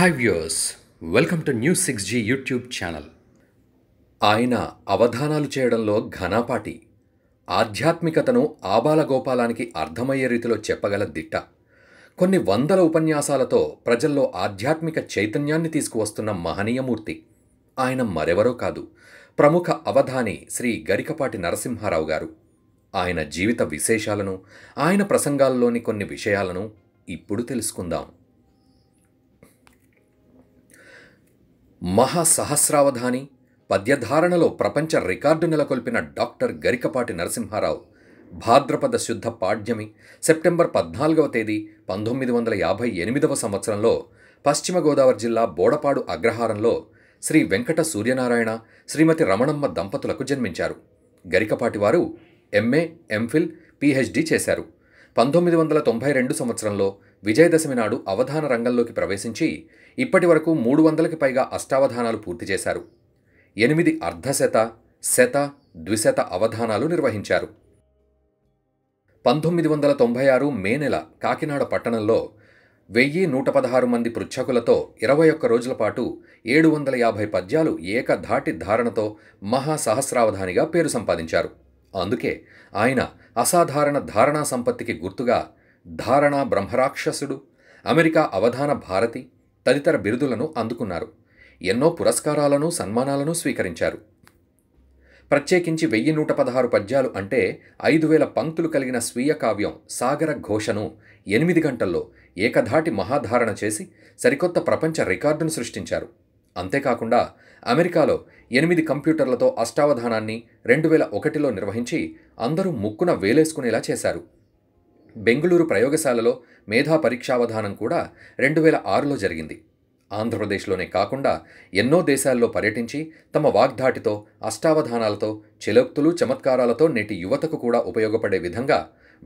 hi viewers welcome to new six G YouTube channel ఆయన అవధానాలు చేయడంలో ఘనాపాటి ఆధ్యాత్మికతను ఆబాలగోపాలానికి అర్థమయ్యే రీతిలో చెప్పగల దిట్ట కొన్ని వందల ఉపన్యాసాలతో ప్రజల్లో ఆధ్యాత్మిక చైతన్యాన్ని తీసుకువస్తున్న మహనీయమూర్తి ఆయన మరెవరో కాదు ప్రముఖ అవధాని శ్రీ గరికపాటి నరసింహారావు గారు ఆయన జీవిత విశేషాలను ఆయన ప్రసంగాల్లోని కొన్ని విషయాలను ఇప్పుడు తెలుసుకుందాం మహాసహస్రావధాని పద్యధారణలో ప్రపంచ రికార్డు నెలకొల్పిన డాక్టర్ గరికపాటి నరసింహారావు భాద్రపద శుద్ధ పాడ్యమి సెప్టెంబర్ పద్నాలుగవ తేదీ పంతొమ్మిది వందల యాభై ఎనిమిదవ సంవత్సరంలో పశ్చిమ గోదావరి జిల్లా బోడపాడు అగ్రహారంలో శ్రీ వెంకట సూర్యనారాయణ శ్రీమతి రమణమ్మ దంపతులకు జన్మించారు గరికపాటివారు ఎంఏ ఎంఫిల్ పిహెచ్డి చేశారు పంతొమ్మిది వందల తొంభై రెండు సంవత్సరంలో విజయదశమి నాడు అవధాన రంగంలోకి ప్రవేశించి ఇప్పటి వరకు మూడు వందలకి పైగా అష్టావధానాలు పూర్తి చేశారు ఎనిమిది అర్ధశత శత ద్విశత అవధానాలు నిర్వహించారు పంతొమ్మిది వందల తొంభై ఆరు మే నెల కాకినాడ పట్టణంలో వెయ్యి నూట పదహారు మంది పృచ్ఛకులతో ఇరవై ఒక్క రోజుల పాటు ఏడు వందల యాభై పద్యాలు ఏకధాటి ధారణతో మహాసహస్రావధానిగా పేరు సంపాదించారు అందుకే ఆయన అసాధారణ ధారణా సంపత్తికి గుర్తుగా ధారణ బ్రహ్మరాక్షసుడు అమెరికా అవధాన భారతి తదితర బిరుదులను అందుకున్నారు ఎన్నో పురస్కారాలను సన్మానాలను స్వీకరించారు ప్రత్యేకించి వెయ్యి నూట పదహారు పద్యాలు అంటే ఐదు వేల పంక్తులు కలిగిన స్వీయ కావ్యం సాగర ఘోషను ఎనిమిది గంటల్లో ఏకధాటి మహాధారణ చేసి సరికొత్త ప్రపంచ రికార్డును సృష్టించారు అంతేకాకుండా అమెరికాలో ఎనిమిది కంప్యూటర్లతో అష్టావధానాన్ని రెండు వేల ఒకటిలో నిర్వహించి అందరూ ముక్కున వేలేసుకునేలా చేశారు బెంగుళూరు ప్రయోగశాలలో మేధా పరీక్షావధానం కూడా రెండు వేల ఆరులో జరిగింది ఆంధ్రప్రదేశ్లోనే కాకుండా ఎన్నో దేశాల్లో పర్యటించి తమ వాగ్ధాటితో అష్టావధానాలతో చెలోక్తులు చమత్కారాలతో నేటి యువతకు కూడా ఉపయోగపడే విధంగా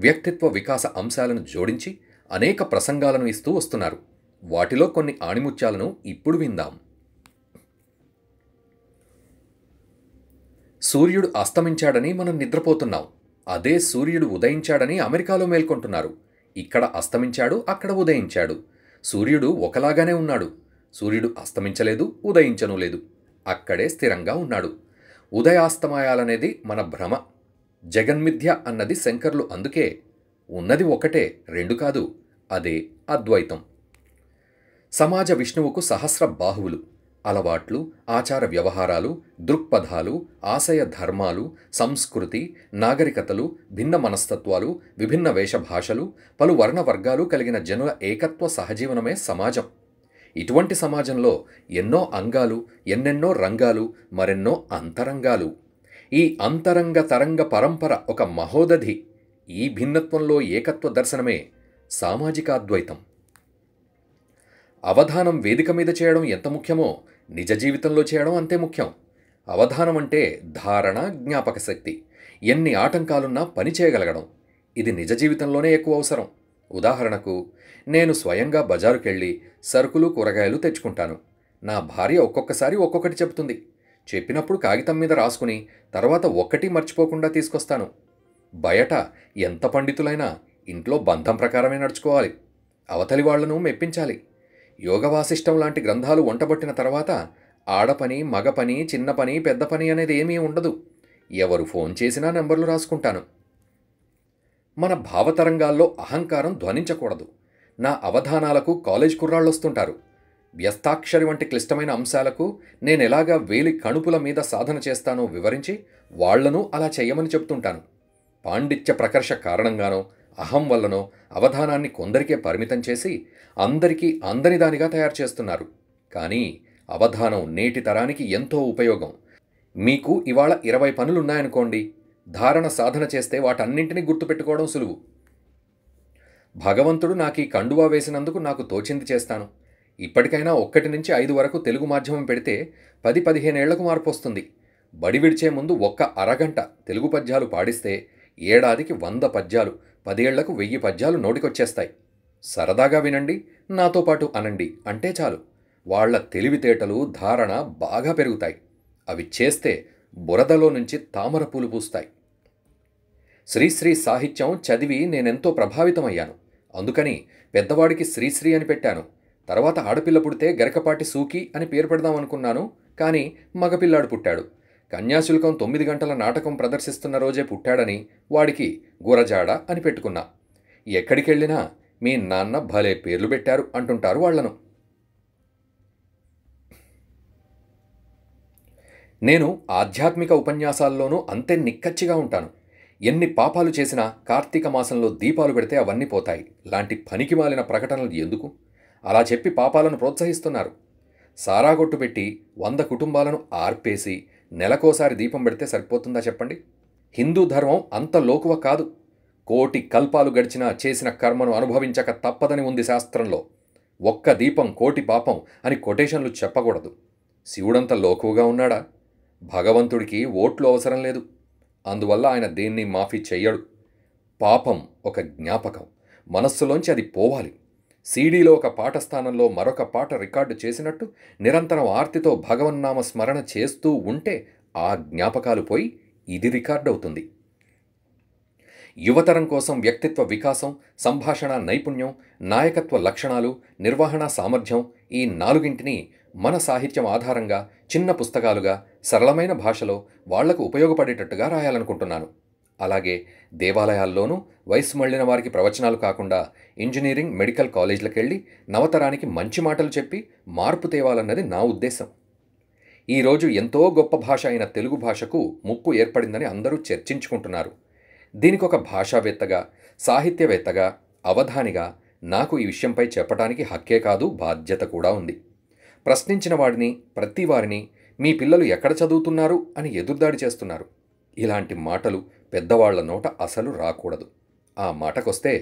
వ్యక్తిత్వ వికాస అంశాలను జోడించి అనేక ప్రసంగాలను ఇస్తూ వస్తున్నారు వాటిలో కొన్ని ఆణిముత్యాలను ఇప్పుడు విందాం సూర్యుడు అస్తమించాడని మనం నిద్రపోతున్నాం అదే సూర్యుడు ఉదయించాడని అమెరికాలో మేల్కొంటున్నారు ఇక్కడ అస్తమించాడు అక్కడ ఉదయించాడు సూర్యుడు ఒకలాగానే ఉన్నాడు సూర్యుడు అస్తమించలేదు ఉదయించను లేదు అక్కడే స్థిరంగా ఉన్నాడు ఉదయాస్తమయాలనేది మన భ్రమ జగన్మిథ్య అన్నది శంకర్లు అందుకే ఉన్నది ఒకటే రెండు కాదు అదే అద్వైతం సమాజ విష్ణువుకు సహస్ర బాహువులు అలవాట్లు ఆచార వ్యవహారాలు దృక్పథాలు ఆశయ ధర్మాలు సంస్కృతి నాగరికతలు భిన్న మనస్తత్వాలు విభిన్న వేషభాషలు పలు వర్ణ వర్గాలు కలిగిన జనుల ఏకత్వ సహజీవనమే సమాజం ఇటువంటి సమాజంలో ఎన్నో అంగాలు ఎన్నెన్నో రంగాలు మరెన్నో అంతరంగాలు ఈ అంతరంగ తరంగ పరంపర ఒక మహోదధి ఈ భిన్నత్వంలో ఏకత్వ దర్శనమే సామాజికాద్వైతం అవధానం వేదిక మీద చేయడం ఎంత ముఖ్యమో నిజ జీవితంలో చేయడం అంతే ముఖ్యం అవధానం అంటే ధారణ జ్ఞాపక శక్తి ఎన్ని ఆటంకాలున్నా పని చేయగలగడం ఇది నిజ జీవితంలోనే ఎక్కువ అవసరం ఉదాహరణకు నేను స్వయంగా బజారుకెళ్ళి సరుకులు కూరగాయలు తెచ్చుకుంటాను నా భార్య ఒక్కొక్కసారి ఒక్కొక్కటి చెబుతుంది చెప్పినప్పుడు కాగితం మీద రాసుకుని తర్వాత ఒక్కటి మర్చిపోకుండా తీసుకొస్తాను బయట ఎంత పండితులైనా ఇంట్లో బంధం ప్రకారమే నడుచుకోవాలి అవతలి వాళ్లను మెప్పించాలి యోగవాసిష్టం లాంటి గ్రంథాలు వంటబట్టిన తర్వాత ఆడపని మగపని చిన్న పని పెద్ద పని అనేది ఏమీ ఉండదు ఎవరు ఫోన్ చేసినా నెంబర్లు రాసుకుంటాను మన భావతరంగాల్లో అహంకారం ధ్వనించకూడదు నా అవధానాలకు కాలేజ్ కుర్రాళ్ళొస్తుంటారు వ్యస్తాక్షరి వంటి క్లిష్టమైన అంశాలకు నేనెలాగా వేలి కణుపుల మీద సాధన చేస్తానో వివరించి వాళ్లను అలా చేయమని చెప్తుంటాను పాండిత్య ప్రకర్ష కారణంగానో అహం వల్లనో అవధానాన్ని కొందరికే పరిమితం చేసి అందరికీ అందనిదానిగా తయారు చేస్తున్నారు కానీ అవధానం నేటి తరానికి ఎంతో ఉపయోగం మీకు ఇవాళ ఇరవై పనులున్నాయనుకోండి ధారణ సాధన చేస్తే వాటన్నింటినీ గుర్తుపెట్టుకోవడం సులువు భగవంతుడు నాకు ఈ కండువా వేసినందుకు నాకు తోచింది చేస్తాను ఇప్పటికైనా ఒక్కటి నుంచి ఐదు వరకు తెలుగు మాధ్యమం పెడితే పది పదిహేనేళ్లకు మార్పు వస్తుంది బడి విడిచే ముందు ఒక్క అరగంట తెలుగు పద్యాలు పాడిస్తే ఏడాదికి వంద పద్యాలు పదేళ్లకు వెయ్యి పద్యాలు నోటికొచ్చేస్తాయి సరదాగా వినండి నాతో పాటు అనండి అంటే చాలు వాళ్ల తెలివితేటలు ధారణ బాగా పెరుగుతాయి అవి చేస్తే బురదలో నుంచి తామర పూలు పూస్తాయి శ్రీశ్రీ సాహిత్యం చదివి నేనెంతో ప్రభావితమయ్యాను అందుకని పెద్దవాడికి శ్రీశ్రీ అని పెట్టాను తర్వాత ఆడపిల్ల పుడితే గరకపాటి సూకి అని పేరు పెడదామనుకున్నాను కానీ మగపిల్లాడు పుట్టాడు కన్యాశుల్కం తొమ్మిది గంటల నాటకం ప్రదర్శిస్తున్న రోజే పుట్టాడని వాడికి గురజాడ అని పెట్టుకున్నా ఎక్కడికెళ్ళినా మీ నాన్న భలే పేర్లు పెట్టారు అంటుంటారు వాళ్లను నేను ఆధ్యాత్మిక ఉపన్యాసాల్లోనూ అంతే నిక్కచ్చిగా ఉంటాను ఎన్ని పాపాలు చేసినా కార్తీక మాసంలో దీపాలు పెడితే అవన్నీ పోతాయి లాంటి పనికి మాలిన ప్రకటనలు ఎందుకు అలా చెప్పి పాపాలను ప్రోత్సహిస్తున్నారు సారాగొట్టు పెట్టి వంద కుటుంబాలను ఆర్పేసి నెలకోసారి దీపం పెడితే సరిపోతుందా చెప్పండి హిందూ ధర్మం అంత లోకువ కాదు కోటి కల్పాలు గడిచినా చేసిన కర్మను అనుభవించక తప్పదని ఉంది శాస్త్రంలో ఒక్క దీపం కోటి పాపం అని కొటేషన్లు చెప్పకూడదు శివుడంత లోకువగా ఉన్నాడా భగవంతుడికి ఓట్లు అవసరం లేదు అందువల్ల ఆయన దేన్ని మాఫీ చెయ్యడు పాపం ఒక జ్ఞాపకం మనస్సులోంచి అది పోవాలి సీడీలో ఒక పాఠస్థానంలో మరొక పాట రికార్డు చేసినట్టు నిరంతరం ఆర్తితో భగవన్నామ స్మరణ చేస్తూ ఉంటే ఆ జ్ఞాపకాలు పోయి ఇది రికార్డవుతుంది యువతరం కోసం వ్యక్తిత్వ వికాసం సంభాషణ నైపుణ్యం నాయకత్వ లక్షణాలు నిర్వహణ సామర్థ్యం ఈ నాలుగింటిని మన సాహిత్యం ఆధారంగా చిన్న పుస్తకాలుగా సరళమైన భాషలో వాళ్లకు ఉపయోగపడేటట్టుగా రాయాలనుకుంటున్నాను అలాగే దేవాలయాల్లోనూ వయసు మళ్లిన వారికి ప్రవచనాలు కాకుండా ఇంజనీరింగ్ మెడికల్ కాలేజీలకెళ్ళి నవతరానికి మంచి మాటలు చెప్పి మార్పు తేవాలన్నది నా ఉద్దేశం ఈరోజు ఎంతో గొప్ప భాష అయిన తెలుగు భాషకు ముప్పు ఏర్పడిందని అందరూ చర్చించుకుంటున్నారు దీనికొక భాషావేత్తగా సాహిత్యవేత్తగా అవధానిగా నాకు ఈ విషయంపై చెప్పటానికి హక్కే కాదు బాధ్యత కూడా ఉంది ప్రశ్నించిన వాడిని ప్రతి వారిని మీ పిల్లలు ఎక్కడ చదువుతున్నారు అని ఎదురుదాడి చేస్తున్నారు ఇలాంటి మాటలు పెద్దవాళ్ల నోట అసలు రాకూడదు ఆ మాటకొస్తే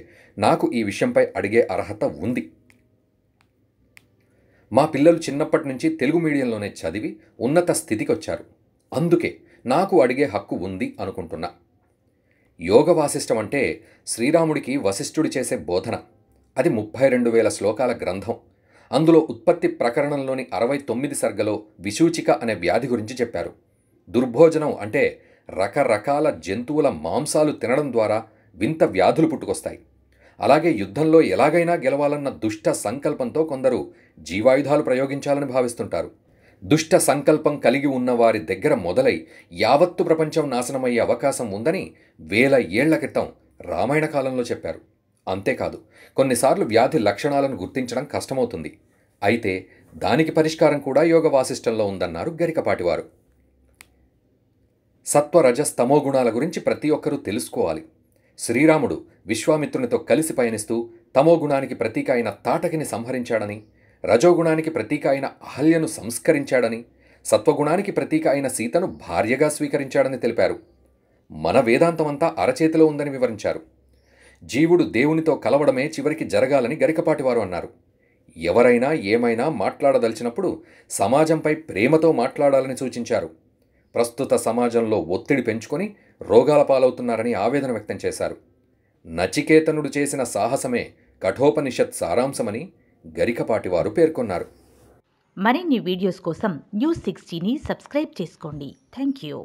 నాకు ఈ విషయంపై అడిగే అర్హత ఉంది మా పిల్లలు చిన్నప్పటి నుంచి తెలుగు మీడియంలోనే చదివి ఉన్నత స్థితికి వచ్చారు అందుకే నాకు అడిగే హక్కు ఉంది అనుకుంటున్నా యోగ వాసిష్టం అంటే శ్రీరాముడికి వశిష్ఠుడు చేసే బోధన అది ముప్పై రెండు వేల శ్లోకాల గ్రంథం అందులో ఉత్పత్తి ప్రకరణంలోని అరవై తొమ్మిది సర్గలో విశూచిక అనే వ్యాధి గురించి చెప్పారు దుర్భోజనం అంటే రకరకాల జంతువుల మాంసాలు తినడం ద్వారా వింత వ్యాధులు పుట్టుకొస్తాయి అలాగే యుద్ధంలో ఎలాగైనా గెలవాలన్న దుష్ట సంకల్పంతో కొందరు జీవాయుధాలు ప్రయోగించాలని భావిస్తుంటారు దుష్ట సంకల్పం కలిగి ఉన్న వారి దగ్గర మొదలై యావత్తు ప్రపంచం నాశనమయ్యే అవకాశం ఉందని వేల ఏళ్ల క్రితం రామాయణ కాలంలో చెప్పారు అంతేకాదు కొన్నిసార్లు వ్యాధి లక్షణాలను గుర్తించడం కష్టమవుతుంది అయితే దానికి పరిష్కారం కూడా యోగ వాసిష్టంలో ఉందన్నారు గరికపాటివారు సత్వరజస్తమో గుణాల గురించి ప్రతి ఒక్కరూ తెలుసుకోవాలి శ్రీరాముడు విశ్వామిత్రునితో కలిసి పయనిస్తూ తమో గుణానికి ప్రతీక అయిన తాటకిని సంహరించాడని రజోగుణానికి ప్రతీక అయిన అహల్యను సంస్కరించాడని సత్వగుణానికి ప్రతీక అయిన సీతను భార్యగా స్వీకరించాడని తెలిపారు మన వేదాంతమంతా అరచేతిలో ఉందని వివరించారు జీవుడు దేవునితో కలవడమే చివరికి జరగాలని గరికపాటివారు అన్నారు ఎవరైనా ఏమైనా మాట్లాడదలిచినప్పుడు సమాజంపై ప్రేమతో మాట్లాడాలని సూచించారు ప్రస్తుత సమాజంలో ఒత్తిడి పెంచుకొని రోగాల పాలవుతున్నారని ఆవేదన వ్యక్తం చేశారు నచికేతనుడు చేసిన సాహసమే కఠోపనిషత్ సారాంశమని గరికపాటివారు పేర్కొన్నారు మరిన్ని వీడియోస్ కోసం న్యూస్ సిక్స్టీని సబ్స్క్రైబ్ చేసుకోండి థ్యాంక్ యూ